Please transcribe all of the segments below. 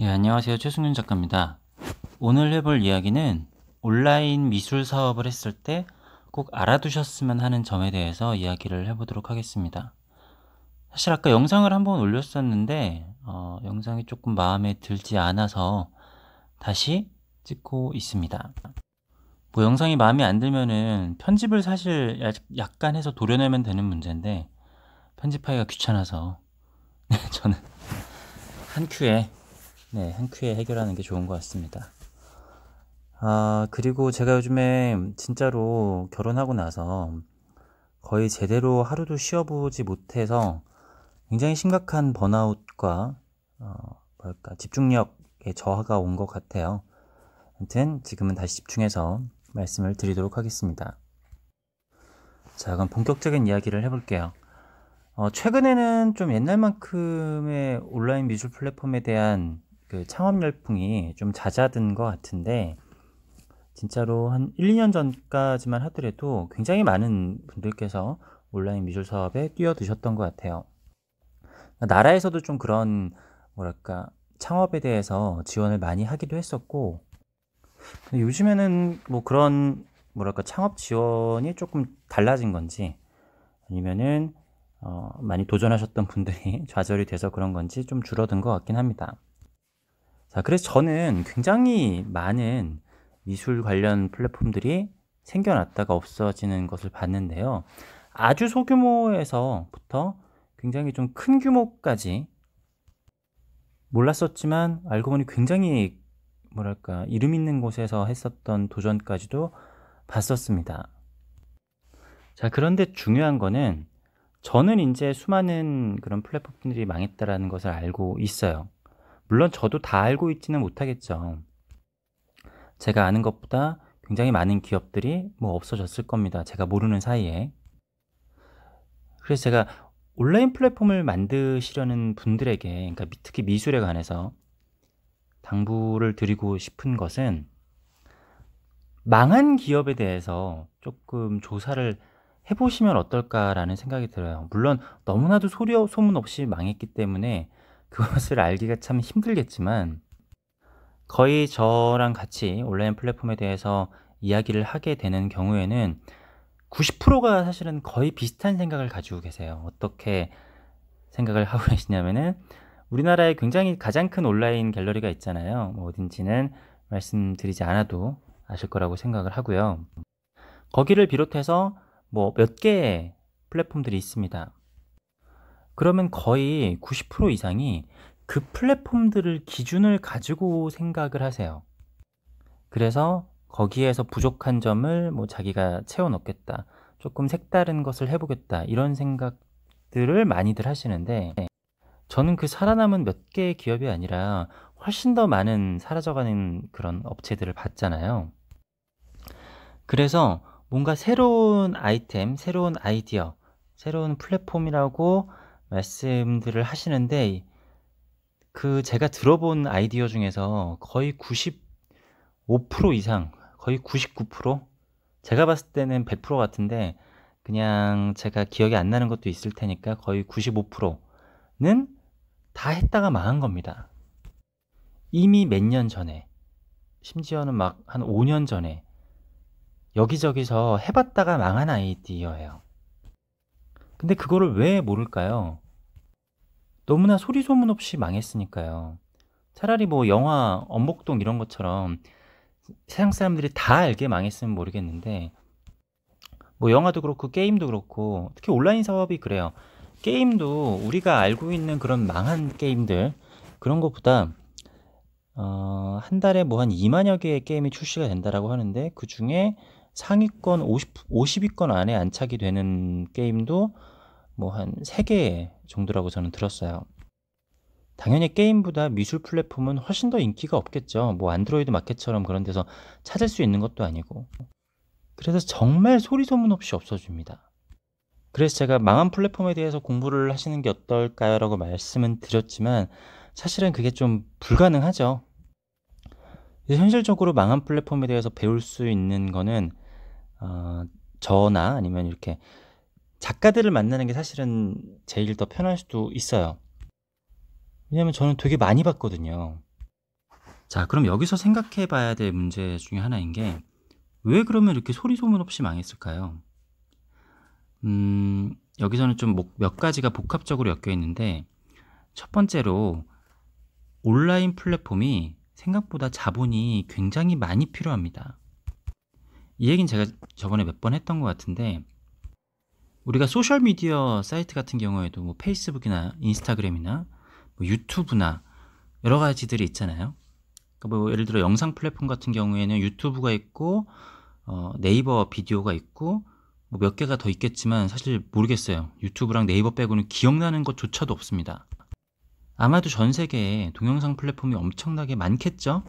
예, 안녕하세요. 최승윤 작가입니다. 오늘 해볼 이야기는 온라인 미술 사업을 했을 때 꼭 알아두셨으면 하는 점에 대해서 이야기를 해보도록 하겠습니다. 사실 아까 영상을 한번 올렸었는데 어, 영상이 조금 마음에 들지 않아서 다시 찍고 있습니다. 뭐 영상이 마음에 안 들면은 편집을 사실 약간 해서 도려내면 되는 문제인데 편집하기가 귀찮아서 네, 저는 한 큐에 네, 한 큐에 해결하는 게 좋은 것 같습니다. 아, 그리고 제가 요즘에 진짜로 결혼하고 나서 거의 제대로 하루도 쉬어보지 못해서 굉장히 심각한 번아웃과, 어, 뭐랄까, 집중력의 저하가 온 것 같아요. 아무튼 지금은 다시 집중해서 말씀을 드리도록 하겠습니다. 자, 그럼 본격적인 이야기를 해볼게요. 어, 최근에는 좀 옛날만큼의 온라인 미술 플랫폼에 대한 그 창업 열풍이 좀 잦아든 것 같은데 진짜로 한 1, 2년 전까지만 하더라도 굉장히 많은 분들께서 온라인 미술 사업에 뛰어드셨던 것 같아요. 나라에서도 좀 그런 뭐랄까 창업에 대해서 지원을 많이 하기도 했었고 요즘에는 뭐 그런 뭐랄까 창업 지원이 조금 달라진 건지 아니면은 어 많이 도전하셨던 분들이 좌절이 돼서 그런 건지 좀 줄어든 것 같긴 합니다. 자, 그래서 저는 굉장히 많은 미술 관련 플랫폼들이 생겨났다가 없어지는 것을 봤는데요. 아주 소규모에서부터 굉장히 좀 큰 규모까지 몰랐었지만 알고 보니 굉장히 뭐랄까 이름 있는 곳에서 했었던 도전까지도 봤었습니다. 자, 그런데 중요한 거는 저는 이제 수많은 그런 플랫폼들이 망했다라는 것을 알고 있어요. 물론 저도 다 알고 있지는 못하겠죠. 제가 아는 것보다 굉장히 많은 기업들이 뭐 없어졌을 겁니다. 제가 모르는 사이에. 그래서 제가 온라인 플랫폼을 만드시려는 분들에게, 그러니까 특히 미술에 관해서 당부를 드리고 싶은 것은 망한 기업에 대해서 조금 조사를 해보시면 어떨까라는 생각이 들어요. 물론 너무나도 소리 소문 없이 망했기 때문에 그것을 알기가 참 힘들겠지만 거의 저랑 같이 온라인 플랫폼에 대해서 이야기를 하게 되는 경우에는 90%가 사실은 거의 비슷한 생각을 가지고 계세요. 어떻게 생각을 하고 계시냐면은 우리나라에 굉장히 가장 큰 온라인 갤러리가 있잖아요. 뭐 어딘지는 말씀드리지 않아도 아실 거라고 생각을 하고요. 거기를 비롯해서 뭐 몇 개의 플랫폼들이 있습니다. 그러면 거의 90% 이상이 그 플랫폼들을 기준을 가지고 생각을 하세요. 그래서 거기에서 부족한 점을 뭐 자기가 채워넣겠다. 조금 색다른 것을 해보겠다. 이런 생각들을 많이들 하시는데 저는 그 살아남은 몇 개의 기업이 아니라 훨씬 더 많은 사라져가는 그런 업체들을 봤잖아요. 그래서 뭔가 새로운 아이템, 새로운 아이디어, 새로운 플랫폼이라고 말씀들을 하시는데 그 제가 들어본 아이디어 중에서 거의 95% 이상 거의 99% 제가 봤을 때는 100% 같은데 그냥 제가 기억이 안 나는 것도 있을 테니까 거의 95%는 다 했다가 망한 겁니다. 이미 몇 년 전에 심지어는 막 한 5년 전에 여기저기서 해봤다가 망한 아이디어예요. 근데 그거를 왜 모를까요? 너무나 소리소문 없이 망했으니까요. 차라리 뭐 영화 엄복동 이런 것처럼 세상 사람들이 다 알게 망했으면 모르겠는데 뭐 영화도 그렇고 게임도 그렇고 특히 온라인 사업이 그래요. 게임도 우리가 알고 있는 그런 망한 게임들 그런 것보다 어, 한 달에 뭐 한 2만여 개의 게임이 출시가 된다라고 하는데 그 중에 상위권 50, 50위권 안에 안착이 되는 게임도 뭐한 3개 정도라고 저는 들었어요. 당연히 게임보다 미술 플랫폼은 훨씬 더 인기가 없겠죠. 뭐 안드로이드 마켓처럼 그런 데서 찾을 수 있는 것도 아니고. 그래서 정말 소리소문 없이 없어집니다. 그래서 제가 망한 플랫폼에 대해서 공부를 하시는 게 어떨까요? 라고 말씀은 드렸지만 사실은 그게 좀 불가능하죠. 현실적으로 망한 플랫폼에 대해서 배울 수 있는 거는 어, 저나 아니면 이렇게 작가들을 만나는 게 사실은 제일 더 편할 수도 있어요. 왜냐면 저는 되게 많이 봤거든요. 자, 그럼 여기서 생각해 봐야 될 문제 중에 하나인 게, 왜 그러면 이렇게 소리소문 없이 망했을까요? 음, 여기서는 좀 몇 가지가 복합적으로 엮여 있는데, 첫 번째로, 온라인 플랫폼이 생각보다 자본이 굉장히 많이 필요합니다. 이 얘기는 제가 저번에 몇 번 했던 것 같은데, 우리가 소셜 미디어 사이트 같은 경우에도 뭐 페이스북이나 인스타그램이나 뭐 유튜브나 여러 가지들이 있잖아요. 그러니까 뭐 예를 들어 영상 플랫폼 같은 경우에는 유튜브가 있고 어, 네이버 비디오가 있고 뭐 몇 개가 더 있겠지만 사실 모르겠어요. 유튜브랑 네이버 빼고는 기억나는 것조차도 없습니다. 아마도 전 세계에 동영상 플랫폼이 엄청나게 많겠죠?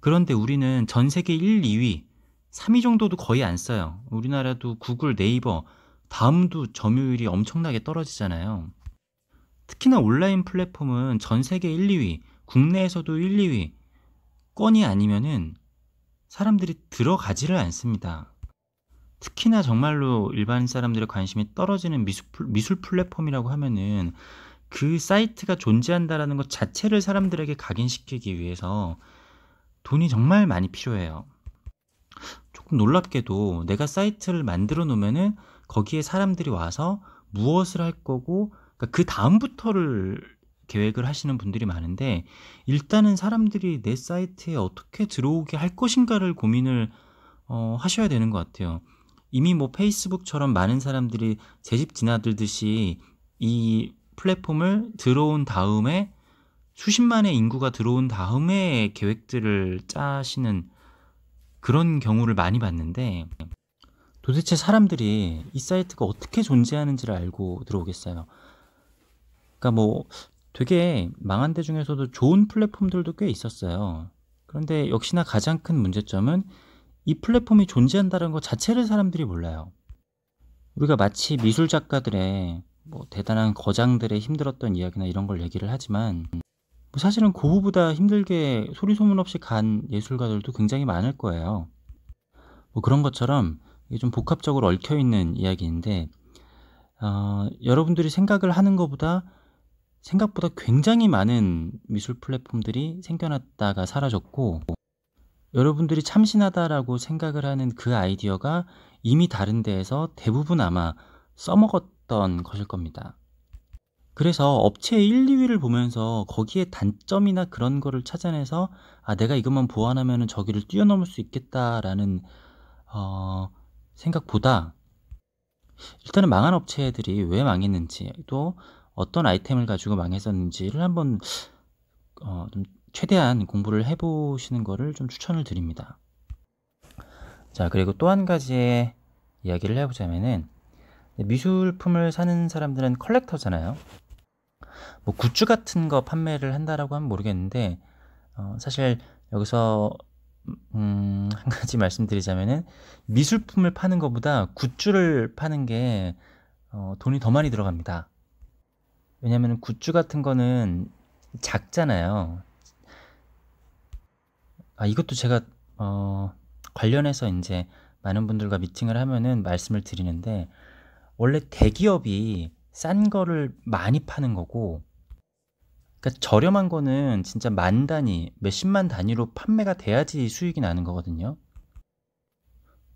그런데 우리는 전 세계 1, 2위, 3위 정도도 거의 안 써요. 우리나라도 구글, 네이버 다음도 점유율이 엄청나게 떨어지잖아요. 특히나 온라인 플랫폼은 전 세계 1, 2위, 국내에서도 1, 2위 건이 아니면은 사람들이 들어가지를 않습니다. 특히나 정말로 일반 사람들의 관심이 떨어지는 미술, 미술 플랫폼이라고 하면은 그 사이트가 존재한다라는 것 자체를 사람들에게 각인시키기 위해서 돈이 정말 많이 필요해요. 조금 놀랍게도 내가 사이트를 만들어 놓으면은 거기에 사람들이 와서 무엇을 할 거고 그러니까 그 다음부터를 계획을 하시는 분들이 많은데 일단은 사람들이 내 사이트에 어떻게 들어오게 할 것인가를 고민을 어, 하셔야 되는 것 같아요. 이미 뭐 페이스북처럼 많은 사람들이 제 집 지나들듯이 이 플랫폼을 들어온 다음에 수십만의 인구가 들어온 다음에 계획들을 짜시는 그런 경우를 많이 봤는데 도대체 사람들이 이 사이트가 어떻게 존재하는지를 알고 들어오겠어요. 그러니까 뭐 되게 망한 데 중에서도 좋은 플랫폼들도 꽤 있었어요. 그런데 역시나 가장 큰 문제점은 이 플랫폼이 존재한다는 것 자체를 사람들이 몰라요. 우리가 마치 미술 작가들의 뭐 대단한 거장들의 힘들었던 이야기나 이런 걸 얘기를 하지만 뭐 사실은 고부보다 힘들게 소리 소문 없이 간 예술가들도 굉장히 많을 거예요. 뭐 그런 것처럼 이게 좀 복합적으로 얽혀 있는 이야기인데 어, 여러분들이 생각을 하는 것보다 생각보다 굉장히 많은 미술 플랫폼들이 생겨났다가 사라졌고 여러분들이 참신하다라고 생각을 하는 그 아이디어가 이미 다른 데에서 대부분 아마 써먹었던 것일 겁니다. 그래서 업체의 1, 2위를 보면서 거기에 단점이나 그런 거를 찾아내서 아 내가 이것만 보완하면 저기를 뛰어넘을 수 있겠다라는 어, 생각보다 일단은 망한 업체들이 왜 망했는지 또 어떤 아이템을 가지고 망했었는지를 한번 어, 좀 최대한 공부를 해보시는 것을 좀 추천을 드립니다. 자 그리고 또 한 가지의 이야기를 해보자면은 미술품을 사는 사람들은 컬렉터잖아요. 뭐 굿즈 같은 거 판매를 한다라고 하면 모르겠는데 어, 사실 여기서 음, 한 가지 말씀드리자면은 미술품을 파는 것보다 굿즈를 파는 게 어, 돈이 더 많이 들어갑니다. 왜냐하면 굿즈 같은 거는 작잖아요. 아 이것도 제가 어, 관련해서 이제 많은 분들과 미팅을 하면은 말씀을 드리는데 원래 대기업이 싼 거를 많이 파는 거고 그러니까 저렴한 거는 진짜 만 단위, 몇십만 단위로 판매가 돼야지 수익이 나는 거거든요.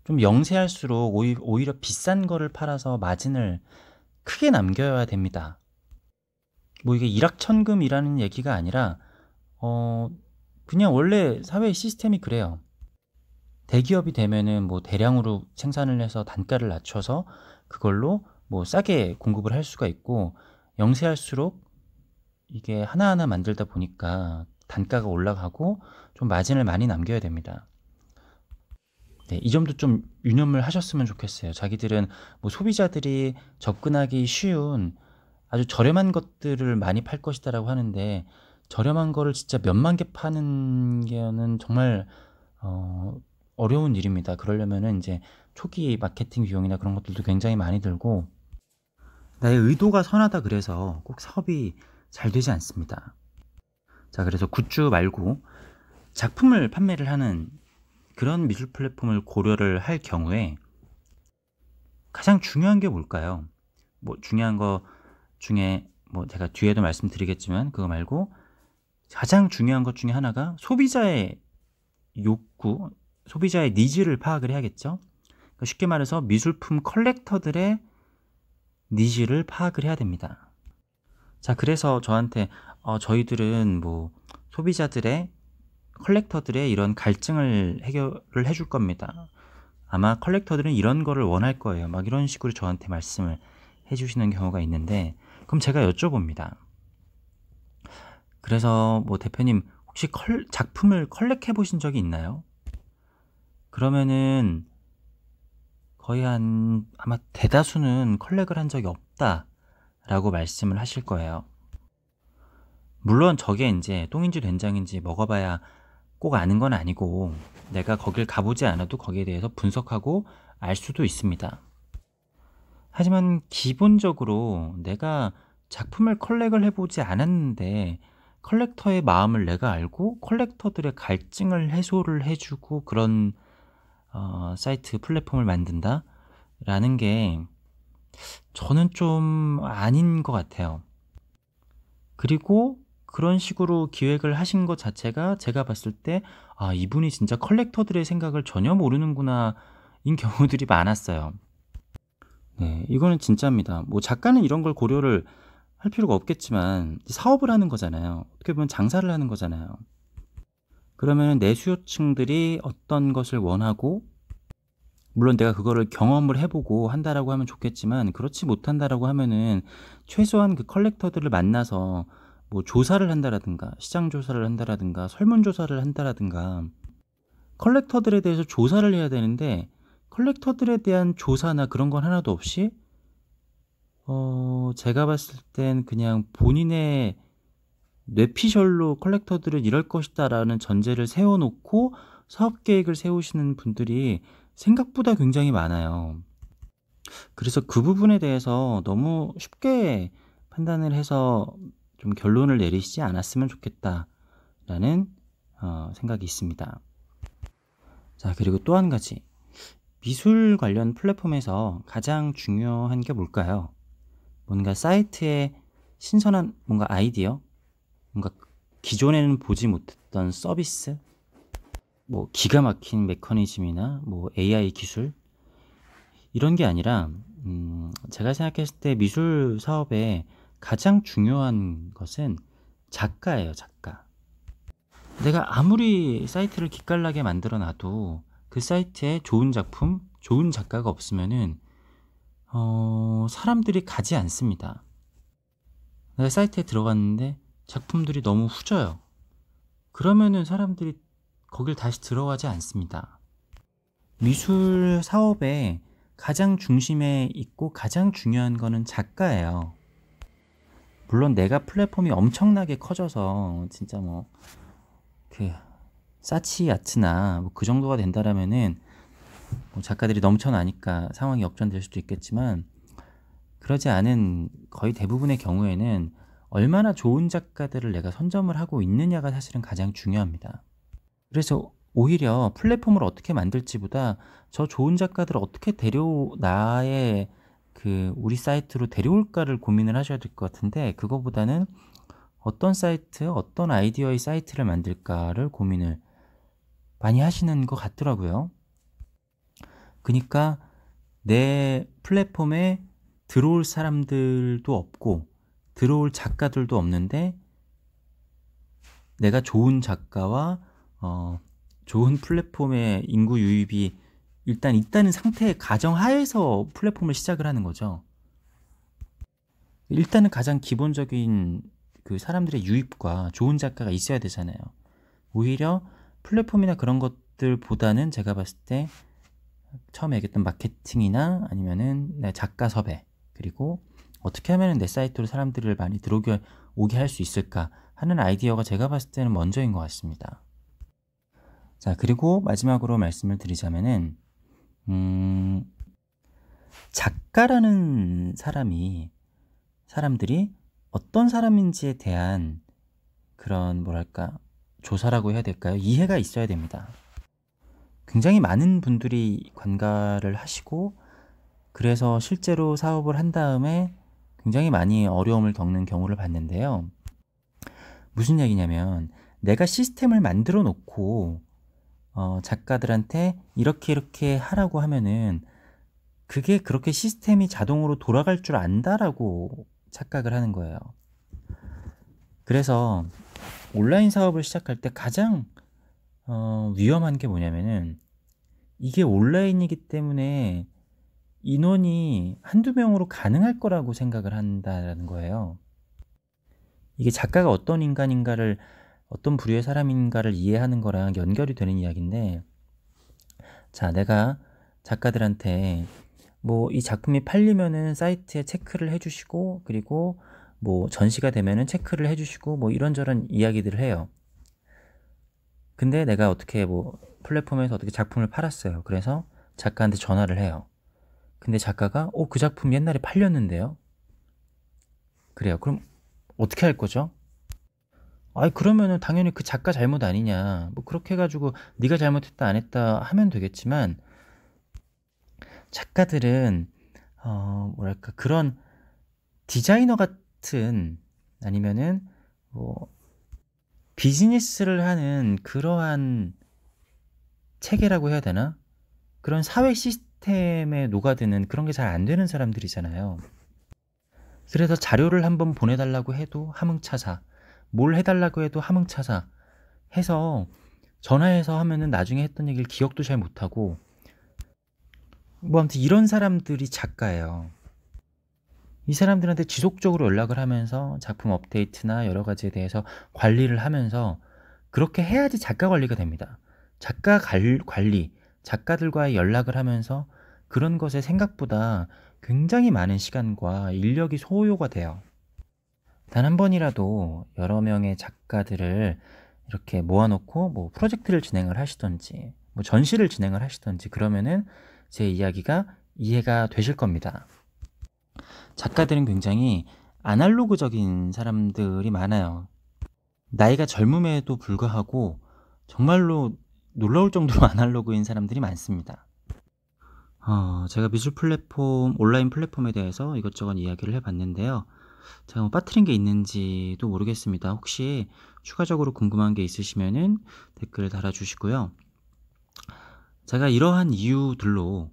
좀 영세할수록 오히려 비싼 거를 팔아서 마진을 크게 남겨야 됩니다. 뭐 이게 일확천금이라는 얘기가 아니라 어 그냥 원래 사회 시스템이 그래요. 대기업이 되면은 뭐 대량으로 생산을 해서 단가를 낮춰서 그걸로 뭐 싸게 공급을 할 수가 있고 영세할수록 이게 하나하나 만들다 보니까 단가가 올라가고 좀 마진을 많이 남겨야 됩니다. 네, 이 점도 좀 유념을 하셨으면 좋겠어요. 자기들은 뭐 소비자들이 접근하기 쉬운 아주 저렴한 것들을 많이 팔 것이다라고 하는데 저렴한 거를 진짜 몇만 개 파는 게는 정말 어, 어려운 일입니다. 그러려면은 이제 초기 마케팅 비용이나 그런 것들도 굉장히 많이 들고 나의 의도가 선하다 그래서 꼭 사업이 잘 되지 않습니다. 자, 그래서 굿즈 말고 작품을 판매를 하는 그런 미술 플랫폼을 고려를 할 경우에 가장 중요한 게 뭘까요? 뭐 중요한 거 중에 뭐 제가 뒤에도 말씀드리겠지만 그거 말고 가장 중요한 것 중에 하나가 소비자의 욕구, 소비자의 니즈를 파악을 해야겠죠. 그러니까 쉽게 말해서 미술품 컬렉터들의 니즈를 파악을 해야 됩니다. 자, 그래서 저한테 어, 저희들은 뭐 소비자들의 컬렉터들의 이런 갈증을 해결을 해줄 겁니다. 아마 컬렉터들은 이런 거를 원할 거예요. 막 이런 식으로 저한테 말씀을 해주시는 경우가 있는데, 그럼 제가 여쭤봅니다. 그래서 뭐 대표님 혹시 컬, 작품을 컬렉해 보신 적이 있나요? 그러면은 거의 한 아마 대다수는 컬렉을 한 적이 없다 라고 말씀을 하실 거예요. 물론 저게 이제 똥인지 된장인지 먹어봐야 꼭 아는 건 아니고 내가 거길 가보지 않아도 거기에 대해서 분석하고 알 수도 있습니다. 하지만 기본적으로 내가 작품을 컬렉을 해보지 않았는데 컬렉터의 마음을 내가 알고 컬렉터들의 갈증을 해소를 해주고 그런 어, 사이트 플랫폼을 만든다 라는 게 저는 좀 아닌 것 같아요. 그리고 그런 식으로 기획을 하신 것 자체가 제가 봤을 때, 아, 이분이 진짜 컬렉터들의 생각을 전혀 모르는구나, 인 경우들이 많았어요. 네, 이거는 진짜입니다. 뭐 작가는 이런 걸 고려를 할 필요가 없겠지만, 사업을 하는 거잖아요. 어떻게 보면 장사를 하는 거잖아요. 그러면 내수요층들이 어떤 것을 원하고 물론 내가 그거를 경험을 해보고 한다라고 하면 좋겠지만 그렇지 못한다라고 하면은 최소한 그 컬렉터들을 만나서 뭐 조사를 한다라든가 시장 조사를 한다라든가 설문 조사를 한다라든가 컬렉터들에 대해서 조사를 해야 되는데 컬렉터들에 대한 조사나 그런 건 하나도 없이 어 제가 봤을 땐 그냥 본인의 뇌피셜로 컬렉터들은 이럴 것이다라는 전제를 세워놓고 사업 계획을 세우시는 분들이 생각보다 굉장히 많아요. 그래서 그 부분에 대해서 너무 쉽게 판단을 해서 좀 결론을 내리시지 않았으면 좋겠다라는 어, 생각이 있습니다. 자, 그리고 또 한 가지. 미술 관련 플랫폼에서 가장 중요한 게 뭘까요? 뭔가 사이트에 신선한 뭔가 아이디어? 뭔가 기존에는 보지 못했던 서비스? 뭐 기가 막힌 메커니즘이나 뭐 AI 기술 이런 게 아니라 음, 제가 생각했을 때 미술 사업에 가장 중요한 것은 작가예요, 작가. 내가 아무리 사이트를 기깔나게 만들어 놔도 그 사이트에 좋은 작품, 좋은 작가가 없으면은 어, 사람들이 가지 않습니다. 내가 사이트에 들어갔는데 작품들이 너무 후져요. 그러면은 사람들이 거길 다시 들어가지 않습니다. 미술 사업의 가장 중심에 있고 가장 중요한 거는 작가예요. 물론 내가 플랫폼이 엄청나게 커져서 진짜 뭐 그 사치 아트나 뭐그 정도가 된다라면은 뭐 작가들이 넘쳐나니까 상황이 역전될 수도 있겠지만 그러지 않은 거의 대부분의 경우에는 얼마나 좋은 작가들을 내가 선점을 하고 있느냐가 사실은 가장 중요합니다. 그래서 오히려 플랫폼을 어떻게 만들지보다 저 좋은 작가들을 어떻게 데려 나의 그 우리 사이트로 데려올까를 고민을 하셔야 될 것 같은데 그거보다는 어떤 사이트, 어떤 아이디어의 사이트를 만들까를 고민을 많이 하시는 것 같더라고요. 그러니까 내 플랫폼에 들어올 사람들도 없고 들어올 작가들도 없는데 내가 좋은 작가와 어, 좋은 플랫폼의 인구 유입이 일단 있다는 상태 가정하에서 플랫폼을 시작을 하는 거죠. 일단은 가장 기본적인 그 사람들의 유입과 좋은 작가가 있어야 되잖아요. 오히려 플랫폼이나 그런 것들보다는 제가 봤을 때 처음에 얘기했던 마케팅이나 아니면은 작가 섭외 그리고 어떻게 하면 내 사이트로 사람들을 많이 들어오게 할 수 있을까 하는 아이디어가 제가 봤을 때는 먼저인 것 같습니다. 자, 그리고 마지막으로 말씀을 드리자면은, 음, 작가라는 사람이, 사람들이 어떤 사람인지에 대한 그런, 뭐랄까, 조사라고 해야 될까요? 이해가 있어야 됩니다. 굉장히 많은 분들이 관가를 하시고, 그래서 실제로 사업을 한 다음에 굉장히 많이 어려움을 겪는 경우를 봤는데요. 무슨 얘기냐면, 내가 시스템을 만들어 놓고 어, 작가들한테 이렇게 이렇게 하라고 하면은 그게 그렇게 시스템이 자동으로 돌아갈 줄 안다라고 착각을 하는 거예요. 그래서 온라인 사업을 시작할 때 가장 어, 위험한 게 뭐냐면은 이게 온라인이기 때문에 인원이 한두 명으로 가능할 거라고 생각을 한다라는 거예요. 이게 작가가 어떤 인간인가를 어떤 부류의 사람인가를 이해하는 거랑 연결이 되는 이야기인데 자 내가 작가들한테 뭐 이 작품이 팔리면은 사이트에 체크를 해주시고 그리고 뭐 전시가 되면은 체크를 해주시고 뭐 이런저런 이야기들을 해요. 근데 내가 어떻게 뭐 플랫폼에서 어떻게 작품을 팔았어요. 그래서 작가한테 전화를 해요. 근데 작가가 어그 작품 옛날에 팔렸는데요. 그래요. 그럼 어떻게 할 거죠? 아이 그러면은 당연히 그 작가 잘못 아니냐. 뭐 그렇게 해가지고 네가 잘못했다 안 했다 하면 되겠지만 작가들은 어 뭐랄까 그런 디자이너 같은 아니면은 뭐 비즈니스를 하는 그러한 체계라고 해야 되나? 그런 사회 시스템에 녹아드는 그런 게 잘 안 되는 사람들이잖아요. 그래서 자료를 한번 보내달라고 해도 함흥차사. 뭘 해달라고 해도 하흥차사 해서 전화해서 하면은 나중에 했던 얘기를 기억도 잘 못하고 뭐 아무튼 이런 사람들이 작가예요. 이 사람들한테 지속적으로 연락을 하면서 작품 업데이트나 여러 가지에 대해서 관리를 하면서 그렇게 해야지 작가 관리가 됩니다. 작가 관리, 작가들과의 연락을 하면서 그런 것에 생각보다 굉장히 많은 시간과 인력이 소요가 돼요. 단한 번이라도 여러 명의 작가들을 이렇게 모아놓고 뭐 프로젝트를 진행을 하시던지 뭐 전시를 진행을 하시던지 그러면은 제 이야기가 이해가 되실 겁니다. 작가들은 굉장히 아날로그적인 사람들이 많아요. 나이가 젊음에도 불구하고 정말로 놀라울 정도로 아날로그인 사람들이 많습니다. 어, 제가 미술 플랫폼, 온라인 플랫폼에 대해서 이것저것 이야기를 해봤는데요. 제가 뭐 빠뜨린 게 있는지도 모르겠습니다. 혹시 추가적으로 궁금한 게있으시면댓글 달아주시고요. 제가 이러한 이유들로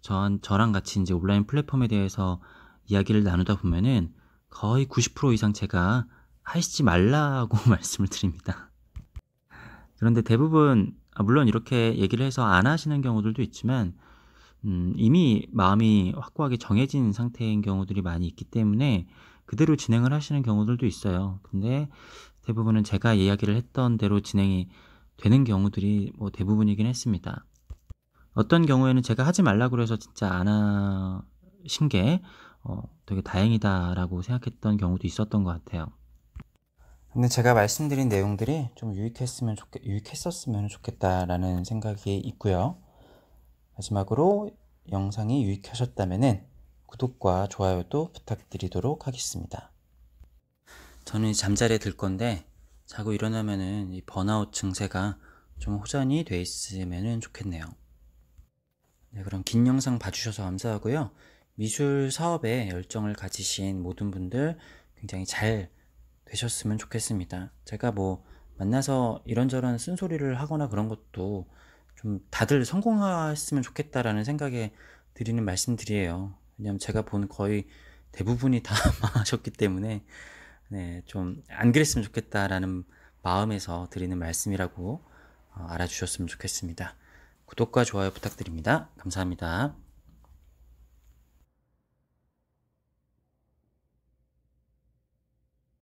전, 저랑 같이 이제 온라인 플랫폼에 대해서 이야기를 나누다 보면은 거의 90% 이상 제가 하시지 말라고 말씀을 드립니다. 그런데 대부분, 아, 물론 이렇게 얘기를 해서 안 하시는 경우들도 있지만, 음, 이미 마음이 확고하게 정해진 상태인 경우들이 많이 있기 때문에 그대로 진행을 하시는 경우들도 있어요. 근데 대부분은 제가 이야기를 했던 대로 진행이 되는 경우들이 뭐 대부분이긴 했습니다. 어떤 경우에는 제가 하지 말라고 해서 진짜 안 하신 게 어, 되게 다행이다라고 생각했던 경우도 있었던 것 같아요. 근데 제가 말씀드린 내용들이 좀 유익했으면 좋겠, 유익했었으면 좋겠다라는 생각이 있고요. 마지막으로 영상이 유익하셨다면은 구독과 좋아요도 부탁드리도록 하겠습니다. 저는 잠자리에 들 건데 자고 일어나면은 이 번아웃 증세가 좀 호전이 돼 있으면 좋겠네요. 네, 그럼 긴 영상 봐주셔서 감사하고요. 미술 사업에 열정을 가지신 모든 분들 굉장히 잘 되셨으면 좋겠습니다. 제가 뭐 만나서 이런저런 쓴소리를 하거나 그런 것도 좀 다들 성공했으면 좋겠다라는 생각에 드리는 말씀들이에요 왜냐면 제가 본 거의 대부분이 다 망하셨기 때문에 네, 좀안 그랬으면 좋겠다라는 마음에서 드리는 말씀이라고 어, 알아주셨으면 좋겠습니다. 구독과 좋아요 부탁드립니다. 감사합니다.